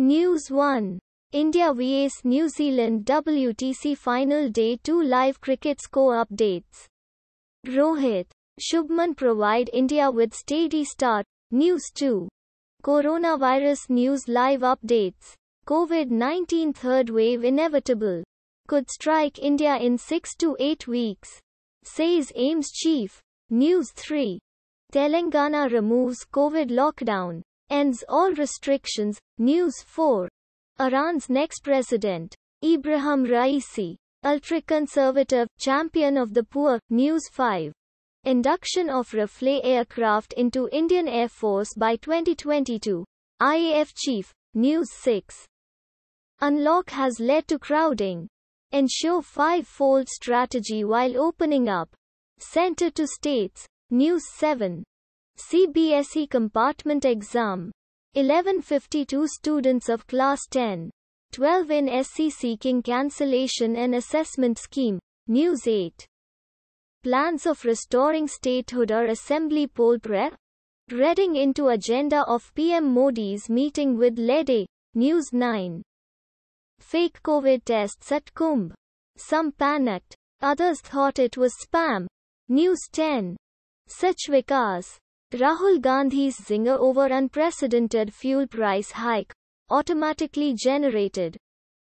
News 1 India vs New Zealand WTC Final Day 2 Live Cricket Score Updates Rohit Shubman provide India with steady start. News 2 Coronavirus News Live Updates COVID-19 third wave inevitable. Could strike India in 6 to 8 weeks. Says Ames chief. News 3. Telangana removes COVID lockdown ends all restrictions. News 4. Iran's next president, Ibrahim Raisi, ultra-conservative, champion of the poor. News 5. Induction of Rafale aircraft into Indian Air Force by 2022. IAF Chief, News 6. Unlock has led to crowding. Ensure five-fold strategy while opening up. Center to states. News 7. CBSE compartment exam. 1152 students of class 10, 12 in SC seeking cancellation and assessment scheme. News 8. Plans of restoring statehood or assembly poll prayer? Reading into agenda of PM Modi's meeting with Lede. News 9. Fake COVID tests at Kumbh. Some panicked. Others thought it was spam. News 10. Such Vikas. Rahul Gandhi's zinger over unprecedented fuel price hike automatically generated